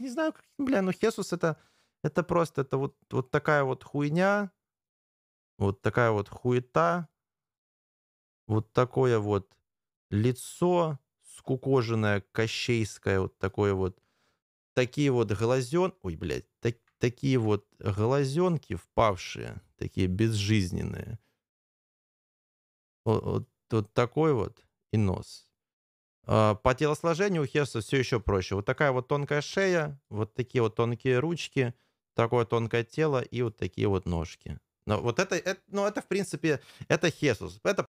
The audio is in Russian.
не знаю, как, бля, ну Хесус это, это просто, это вот, вот такая вот хуйня, вот такая вот хуета, вот такое вот лицо скукоженное, кощейское, вот такое вот, такие вот глазен, ой, блядь, так, такие вот глазенки впавшие, такие безжизненные. Вот, вот, вот такой вот и нос. А, по телосложению у Херса все еще проще. Вот такая вот тонкая шея, вот такие вот тонкие ручки, такое тонкое тело и вот такие вот ножки. Но вот это, это, ну, это в принципе, это Хесус. Это